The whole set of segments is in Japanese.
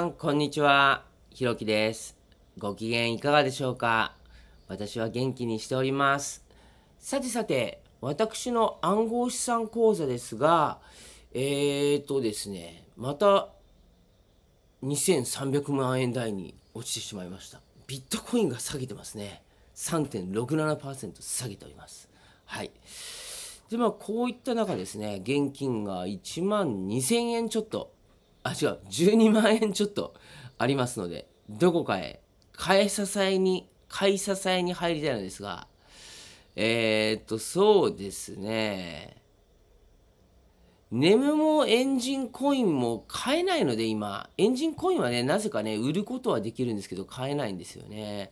んこんにちは。ひろきです。ご機嫌いかがでしょうか私は元気にしております。さてさて、私の暗号資産講座ですが、えーとですね、また2300万円台に落ちてしまいました。ビットコインが下げてますね。3.67%下げております。はい。で、まあ、こういった中ですね、現金が1万2000円ちょっとあ違う12万円ちょっとありますのでどこかへ買い支えに買い支えに入りたいのですがえー、っとそうですねネムもエンジンコインも買えないので今エンジンコインはねなぜかね売ることはできるんですけど買えないんですよね。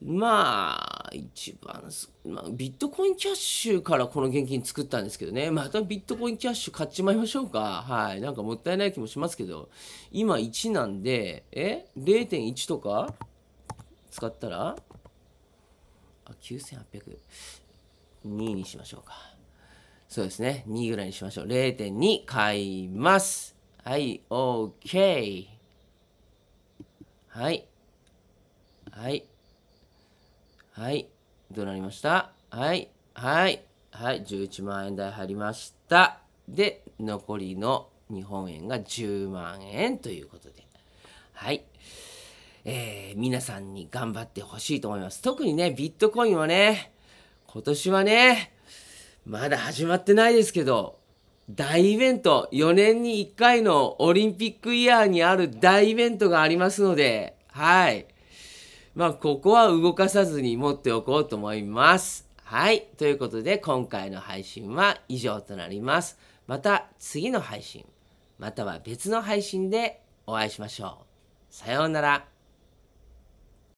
まあ、一番まあ、ビットコインキャッシュからこの現金作ったんですけどね、またビットコインキャッシュ買っちまいましょうか。はい。なんかもったいない気もしますけど、今1なんで、え ?0.1 とか使ったらあ、9800。2にしましょうか。そうですね。2ぐらいにしましょう。0.2買います。はい、OK。はい。はい。はい。どうなりましたはい。はい。はい。11万円台入りました。で、残りの日本円が10万円ということで。はい。えー、皆さんに頑張ってほしいと思います。特にね、ビットコインはね、今年はね、まだ始まってないですけど、大イベント、4年に1回のオリンピックイヤーにある大イベントがありますので、はい。まあ、ここは動かさずに持っておこうと思います。はい。ということで、今回の配信は以上となります。また次の配信、または別の配信でお会いしましょう。さようなら。